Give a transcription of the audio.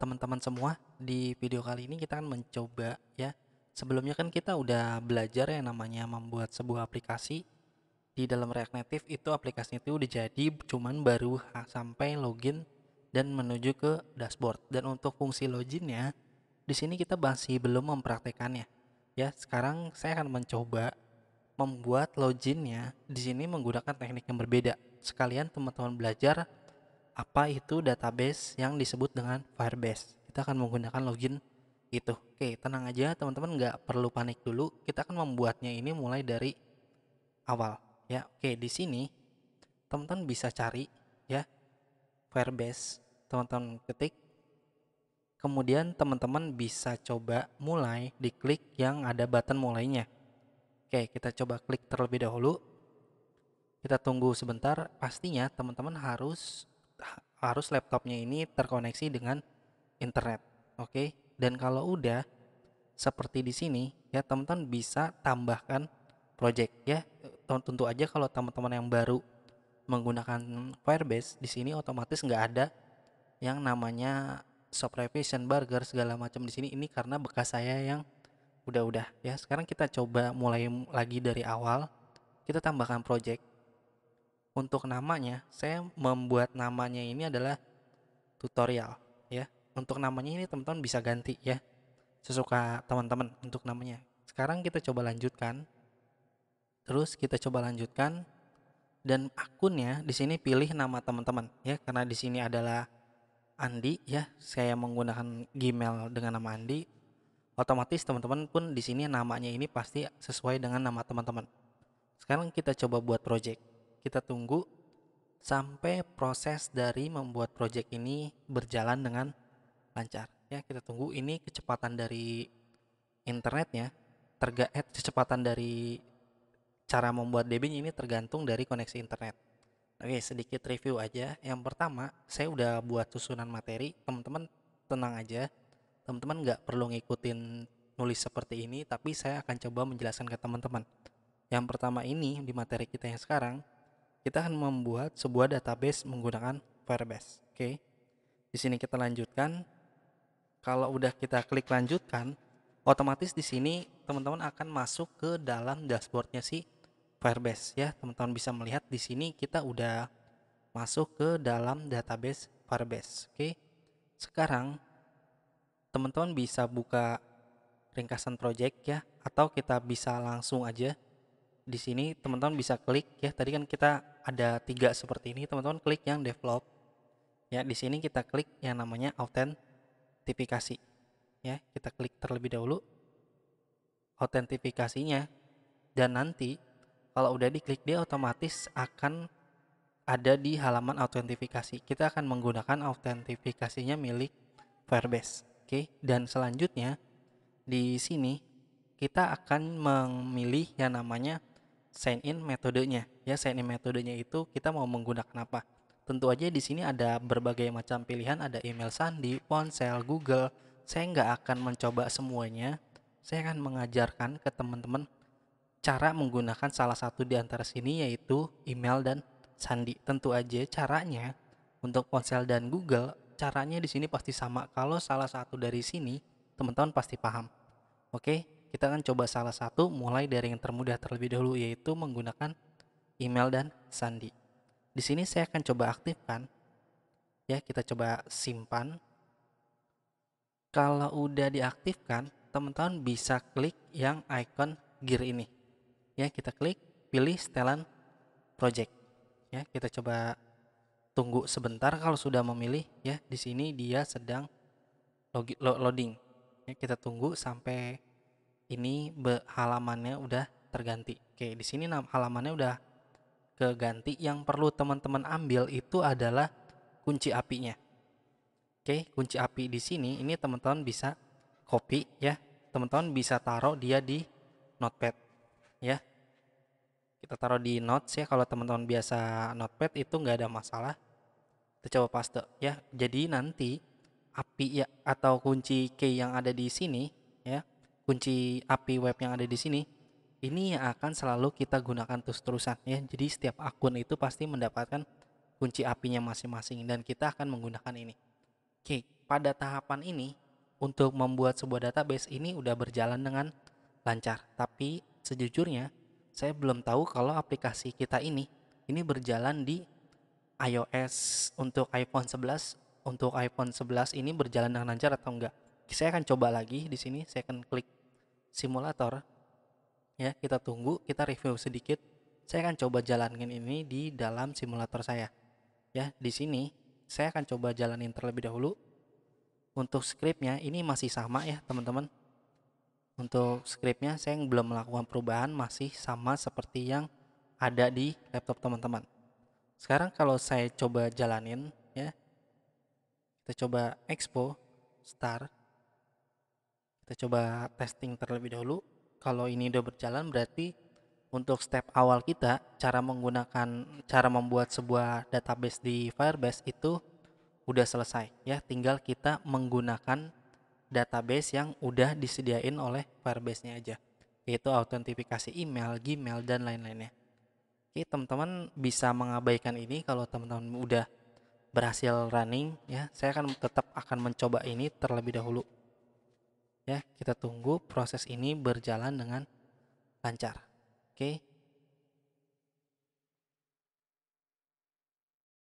teman-teman semua di video kali ini kita akan mencoba ya sebelumnya kan kita udah belajar yang namanya membuat sebuah aplikasi di dalam React Native itu aplikasinya itu udah jadi cuman baru sampai login dan menuju ke dashboard dan untuk fungsi loginnya di sini kita masih belum mempraktekannya ya sekarang saya akan mencoba membuat loginnya di sini menggunakan teknik yang berbeda sekalian teman-teman belajar apa itu database yang disebut dengan Firebase. Kita akan menggunakan login itu. Oke, tenang aja teman-teman nggak perlu panik dulu. Kita akan membuatnya ini mulai dari awal ya. Oke, di sini teman-teman bisa cari ya Firebase. Teman-teman ketik Kemudian teman-teman bisa coba mulai diklik yang ada button mulainya. Oke, kita coba klik terlebih dahulu. Kita tunggu sebentar. Pastinya teman-teman harus harus laptopnya ini terkoneksi dengan internet. Oke, okay? dan kalau udah seperti di sini ya teman-teman bisa tambahkan project ya. Tentu aja kalau teman-teman yang baru menggunakan Firebase di sini otomatis nggak ada yang namanya shop revision burger segala macam di sini ini karena bekas saya yang udah-udah ya. Sekarang kita coba mulai lagi dari awal. Kita tambahkan project untuk namanya saya membuat namanya ini adalah tutorial ya untuk namanya ini teman-teman bisa ganti ya sesuka teman-teman untuk namanya sekarang kita coba lanjutkan terus kita coba lanjutkan dan akunnya di sini pilih nama teman-teman ya karena di sini adalah Andi ya saya menggunakan Gmail dengan nama Andi otomatis teman-teman pun di sini namanya ini pasti sesuai dengan nama teman-teman sekarang kita coba buat project kita tunggu sampai proses dari membuat project ini berjalan dengan lancar. Ya, kita tunggu ini kecepatan dari internetnya terga eh, kecepatan dari cara membuat debian ini tergantung dari koneksi internet. Oke, sedikit review aja. Yang pertama, saya udah buat susunan materi. Teman-teman tenang aja. Teman-teman nggak perlu ngikutin nulis seperti ini, tapi saya akan coba menjelaskan ke teman-teman. Yang pertama ini, di materi kita yang sekarang, kita akan membuat sebuah database menggunakan Firebase. Oke. Di sini kita lanjutkan. Kalau udah kita klik lanjutkan, otomatis di sini teman-teman akan masuk ke dalam dashboardnya si Firebase ya. Teman-teman bisa melihat di sini kita udah masuk ke dalam database Firebase. Oke. Sekarang teman-teman bisa buka ringkasan project ya atau kita bisa langsung aja di sini teman-teman bisa klik ya. Tadi kan kita ada tiga seperti ini, teman-teman klik yang develop. Ya, di sini kita klik yang namanya autentifikasi. Ya, kita klik terlebih dahulu autentifikasinya dan nanti kalau udah diklik dia otomatis akan ada di halaman autentifikasi. Kita akan menggunakan autentifikasinya milik Firebase. Oke, dan selanjutnya di sini kita akan memilih yang namanya sign in metodenya. Ya, sign in metodenya itu kita mau menggunakan apa? Tentu aja di sini ada berbagai macam pilihan, ada email sandi, ponsel, Google. Saya nggak akan mencoba semuanya. Saya akan mengajarkan ke teman-teman cara menggunakan salah satu di antara sini yaitu email dan sandi. Tentu aja caranya untuk ponsel dan Google, caranya di sini pasti sama. Kalau salah satu dari sini, teman-teman pasti paham. Oke, kita akan coba salah satu mulai dari yang termudah terlebih dahulu yaitu menggunakan email dan sandi. Di sini saya akan coba aktifkan. Ya, kita coba simpan. Kalau udah diaktifkan, teman-teman bisa klik yang icon gear ini. Ya, kita klik pilih setelan project. Ya, kita coba tunggu sebentar kalau sudah memilih ya di sini dia sedang loading. Ya, kita tunggu sampai ini halamannya udah terganti. Oke, di sini halamannya udah keganti. Yang perlu teman-teman ambil itu adalah kunci apinya. Oke, kunci api di sini ini teman-teman bisa copy ya. Teman-teman bisa taruh dia di notepad ya. Kita taruh di notes ya kalau teman-teman biasa notepad itu nggak ada masalah. Kita coba paste ya. Jadi nanti api ya atau kunci key yang ada di sini kunci API web yang ada di sini ini yang akan selalu kita gunakan terus-terusan ya. Jadi setiap akun itu pasti mendapatkan kunci apinya masing-masing dan kita akan menggunakan ini. Oke, pada tahapan ini untuk membuat sebuah database ini udah berjalan dengan lancar. Tapi sejujurnya saya belum tahu kalau aplikasi kita ini ini berjalan di iOS untuk iPhone 11 untuk iPhone 11 ini berjalan dengan lancar atau enggak. Saya akan coba lagi di sini, saya akan klik simulator ya kita tunggu kita review sedikit saya akan coba jalanin ini di dalam simulator saya ya di sini saya akan coba jalanin terlebih dahulu untuk scriptnya ini masih sama ya teman-teman untuk scriptnya saya belum melakukan perubahan masih sama seperti yang ada di laptop teman-teman sekarang kalau saya coba jalanin ya kita coba expo start kita coba testing terlebih dahulu. Kalau ini udah berjalan berarti untuk step awal kita cara menggunakan cara membuat sebuah database di Firebase itu udah selesai ya. Tinggal kita menggunakan database yang udah disediain oleh Firebase-nya aja yaitu autentifikasi email, Gmail dan lain-lainnya. Oke, teman-teman bisa mengabaikan ini kalau teman-teman udah berhasil running ya. Saya akan tetap akan mencoba ini terlebih dahulu. Ya, kita tunggu proses ini berjalan dengan lancar. Oke. Okay?